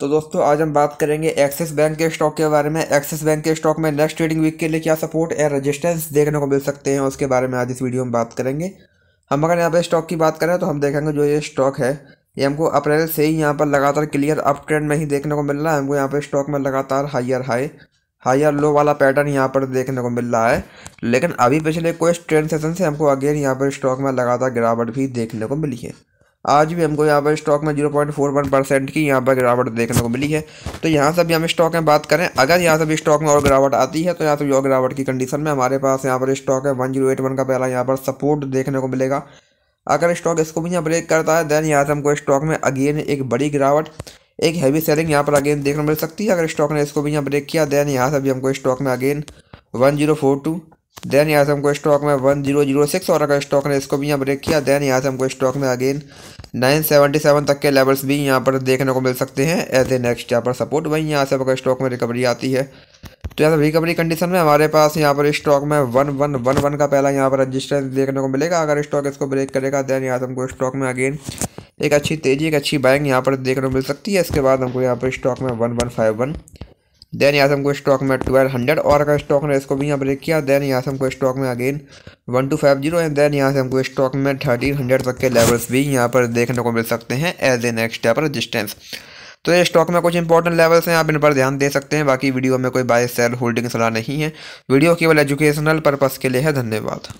तो दोस्तों आज हम बात करेंगे एक्सिस बैंक के स्टॉक के बारे में एक्सिस बैंक के स्टॉक में नेक्स्ट ट्रेडिंग वीक के लिए क्या सपोर्ट एंड रजिस्टेंस देखने को मिल सकते हैं उसके बारे में आज इस वीडियो में बात करेंगे हम अगर यहाँ पर स्टॉक की बात करें तो हम देखेंगे जो ये स्टॉक है ये हमको अप्रैल से ही यहाँ पर लगातार क्लियर अप ट्रेंड में ही देखने को मिल रहा है हमको यहाँ पर स्टॉक में लगातार हाइयर हाई हाइयर लो वाला पैटर्न यहाँ पर देखने को मिल रहा है लेकिन अभी पिछले कुछ ट्रेंड सेशन से हमको अगेन यहाँ पर स्टॉक में लगातार गिरावट भी देखने को मिली है आज भी हमको यहाँ पर स्टॉक में zero point four one percent की यहाँ पर गिरावट देखने को मिली है तो यहाँ से भी हम स्टॉक में बात करें अगर यहाँ से भी स्टॉक में और गिरावट आती है तो यहाँ से भी और गिरावट की कंडीशन में हमारे पास यहाँ पर स्टॉक है वन जीरो एट वन का पहला यहाँ पर सपोर्ट देखने को मिलेगा अगर स्टॉक इसको भी यहाँ ब्रेक करता है देन यहाँ से हमको स्टॉक में अगेन एक बड़ी गिरावट एक हैवी सेलिंग यहाँ पर अगेन देखने को मिल सकती है अगर स्टॉक ने इसको भी यहाँ ब्रेक किया देन यहाँ से भी हमको स्टॉक में again one zero four two then यहाँ से हमको स्टॉक में वन जीरो जीरो सिक्स और अगर स्टॉक ने इसको भी यहाँ ब्रेक किया देन यहाँ से हमको स्टॉक में अगेन 977 तक के लेवल्स भी यहाँ पर देखने को मिल सकते हैं एज ए नेक्स्ट यहाँ पर सपोर्ट वहीं यहाँ से अगर स्टॉक में रिकवरी आती है तो यहाँ रिकवरी कंडीशन में हमारे पास यहाँ पर स्टॉक में वन वन वन वन का पहला यहाँ पर रजिस्टेंस देखने को मिलेगा अगर स्टॉक इसको ब्रेक करेगा देन यहाँ से हमको स्टॉक में अगेन एक अच्छी तेजी एक अच्छी बाइंग यहाँ पर देखने को मिल सकती है इसके बाद हमको यहाँ पर स्टॉक में one one five one then यहाँ से हमको स्टॉक में ट्वेल्व हंड्रेड और का स्टॉक ने इसको भी यहाँ ब्रेक किया देन यहाँ से हमको स्टॉक में again one two five zero and then यहाँ से हमको स्टॉक में थर्टीन हंड्रेड तक के लेवल्स भी यहाँ पर देखने को मिल सकते हैं एज ए नेक्स्ट यहाँ पर रजिस्टेंस तो ये स्टॉक में कुछ इंपॉर्टेंट लेवल्स हैं आप इन पर ध्यान दे सकते हैं बाकी वीडियो में कोई बाय सेल होल्डिंग सलाह नहीं है वीडियो केवल एजुकेशनल पर्पज़ के लिए है धन्यवाद